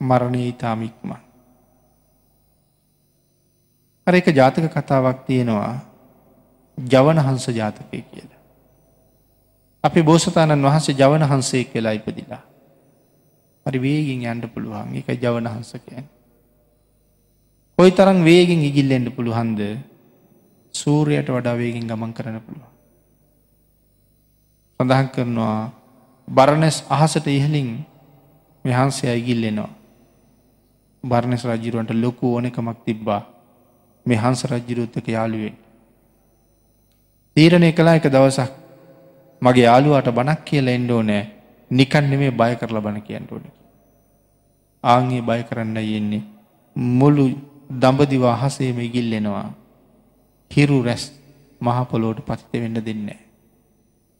මරණය ඉතාමික්ම. අර එක ජාතක කතාවක් තියෙනවා ජවනහන්ස ජාතකය කියලා. අපි බෝසතාණන් වහන්සේ ජවනහන්සේ කියලා ඉපදිලා. හරි වේගින් යන්ඩ පුළුවන් එක ජවනහන්සකයන්. කොයි තරම් වේගෙන් ඉගිල්ලෙන්ඩ පුළුහන්ද සූරයට වඩා වේගෙන් ගමන් කරන පුළුවන්. සඳහන් කරනවා බරණැස් අහසට ඉහලින් වහන්සේ ඇගිල්ලෙනවා. බර්ණෙස රජිරුවන්ට ලොකු ඕනෙකමක් තිබ්බා මේ හංස රජ්ජිරුත්තක යාළුවෙන්. තීරණය කලා එක දවසක් මගේ යාළුවාට බණක් කියල එන්ඩෝ නෑ නිකන්න මේ බය කරලා බණ කියන්න ඕන. ආංගේ බය කරන්න යෙන්නේ මුළු දඹදිව අහසේම ඉගිල්ලෙනවා. හිරු රැස් මහපොලෝට පතිත වෙන්න දෙන්නේ.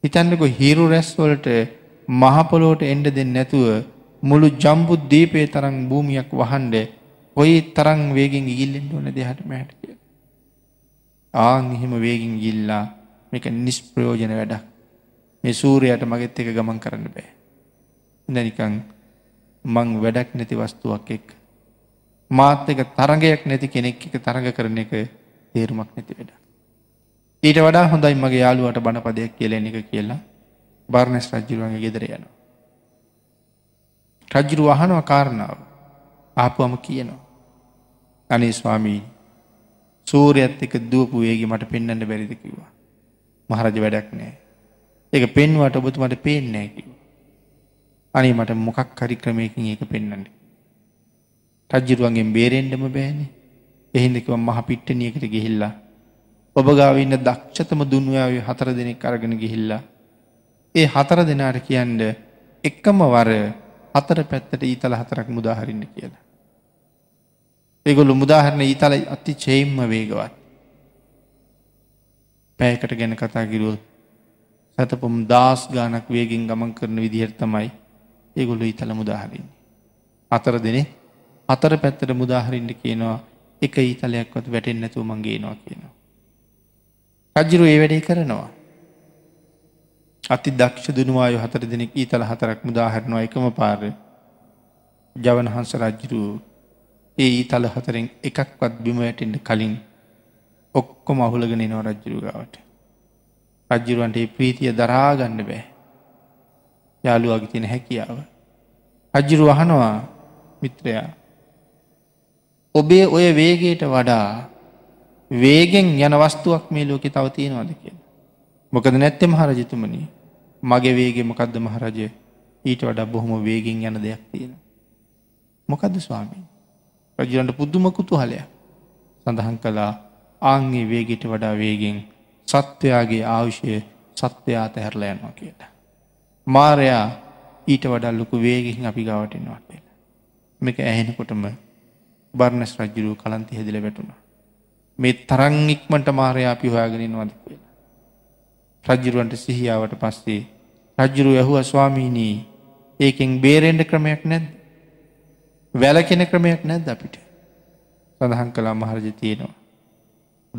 හිතන්නකො හිරු රැස්වලට මහපොලෝට එන්ඩ දෙන්න නැතුව මුළු ජම්බුද්දීපේ තරම් භූමියක් වහන්ඩ ඔයි තරං වේගෙන් ඉගිල්ලෙන්ට ඕන දෙහට මැටක. ආං එහෙම වේගින් ගිල්ලා මේක නිස්ප්‍රයෝජන වැඩක් මේ සූරයට මගෙත් එක ගමන් කරන්න බෑ. දැනිකං මං වැඩක් නැති වස්තුවක් එක්. මාත් එක තරගයක් නැති කෙනෙක් එක තරග කරන එක තේරුමක් නැති වැඩ. ඊට වඩා හොඳයි මගේ යාළුවට බණපදයක් කියල එක කියලා බර්ණස් රජ්ජිරුවන්ගේ ගෙදර යනවා. රජ්ජුරු අහනව කාරණාව ආපුවම කියනවා. අනේ ස්වාමී සූරයත් එක දූපු වේගේ මට පෙන්වන්න බැරිද කිව්වා. මහරජ වැඩක් නෑ. ඒක පෙන්වට ඔබතුමට පේන්නේ නෑ කිව්වා. අනේ මට මොකක් හරි ක්‍රමයකින් ඒක පෙන්වන්න. රජ්ජුරුවන්ගෙන් බේරෙන්නම බෑනේ. එහෙනම් කිව්වා මහ පිට්ටනියකට ගිහිල්ලා ඔබ ගාව ඉන්න දක්ෂතම දුන්වයාවේ හතර දෙනෙක් අරගෙන ගිහිල්ලා ඒ හතර දෙනාට කියන්න එකම වර හතර පැත්තට ඊතල හතරක් මුදාහරන්න කියලා. එගොලු මුදාහරණ ඊතල අති චේම්ම වේගවත්. පැයකට ගැන කතා කිරුවොත් සැතපොම් දස් ගානක් වේගෙන් ගමන් කරන විදිහර තමයි ඒගොලු ඊතල මුදාහරින්නේ. අතර දෙනෙ අතර පැත්තට මුදාහරින්ට කියනවා එක ඊතලයක්වත් වැටෙන් නැතුව මංගේනවා කියනවා. රජ්ජිරු ඒ වැඩේ කරනවා. අති දක්ෂ දනුවායු හතර දෙනෙක් ඊතල හතරක් මුදාහරනවා එකම පාර ජවනහන්ස රජ්ජුරු ඒ ඊතල හතරෙන් එකක්වත් බිමවැටෙන්ට කලින් ඔක්කොම අහුලගෙන නෝ රජ්ජුරුගාවට රජ්ජුරුවන්ට ප්‍රීතිය දරාගන්න බෑ යාලු අගි තියෙන හැකියාව රජ්ජුරු වහනවා මිත්‍රයා ඔබේ ඔය වේගයට වඩා වේගෙන් යන වස්තුවක් මේ ලෝකෙ තව තියෙනවාද කිය මොකද නැත්තේ මහරජතුමනි මගේ වේගේ මොකක්ද මහරජය ඊට වඩා බොහොම වේගෙන් යන දෙයක් තියෙන. මොකද ස්වාමී රජරන්ට පුද්දුම කුතුහලය සඳහන් කලා ආංගේ වේගෙට වඩා වේගෙන් සත්වයාගේ ආවිෂය සත්වයාත හැරලයන්වා කියලා. මාරයා ඊට වඩල් ලොකු වේගෙහින් අපි ගාවටෙන් වටෙන. මේක ඇහෙනකොටම බර්ණස් රජ්ජුරු කලන්ති හෙදිල වැටුණ. මේ තරං ඉක්මට මාරයා අපි හොයාගෙනින් වදක් වෙන. රජරුවන්ට සිහියාවට පස්සේ රජ්ජුරු ඇහුව ස්වාමීනී ඒකෙන් බේරෙන්ඩ ක්‍රමයක් නැද්ද. වැලකෙන ක්‍රමයක් නැද්ද අපිට සඳහන් කලා මහරජ තියෙනවා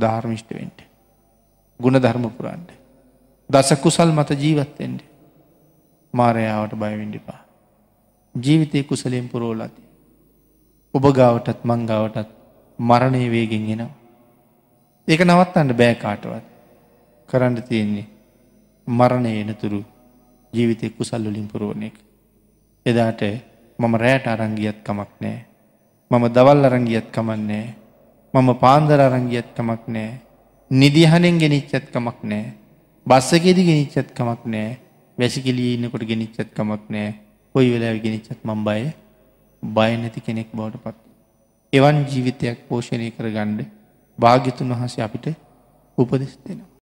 ධාර්මිෂ්ටවෙන්ට ගුණ ධර්මපුරන්ට දසකුසල් මත ජීවත්තෙන්ට මාරයාවට බයවිඩිපා ජීවිතය කුසලෙන් පුරෝලාති ඔබ ගාවටත් මංගාවටත් මරණය වේගෙන් එනවා ඒක නවත්තන්න බෑකාටවත් කරන්න තියෙන්නේ මරණය එනතුරු ජීවිතය කුසල්ලුලින් පුරුවන එක. එදාට මම රෑට අරංගියත් කමක් නෑ. මම දවල් අරංගියත් කමන්නේ. මම පාන්දර අරංගියත් කමක් නෑ. නිදිහනෙන් ගෙනනිච්චත් කමක් නෑ. බස්සකෙදි ගෙනනිච්චත් කමක් නෑ වැසිකිලීනකොට ගෙනනිච්චත් කමක් නෑ කොයි වෙලා ගෙනනිච්චත් මම් බය බය නැති කෙනෙක් බවට පත්. එවන් ජීවිතයක් පෝෂණය කර ගණ්ඩ භාගිතුන් වහසේ අපිට උපදෙස් දෙෙනවා.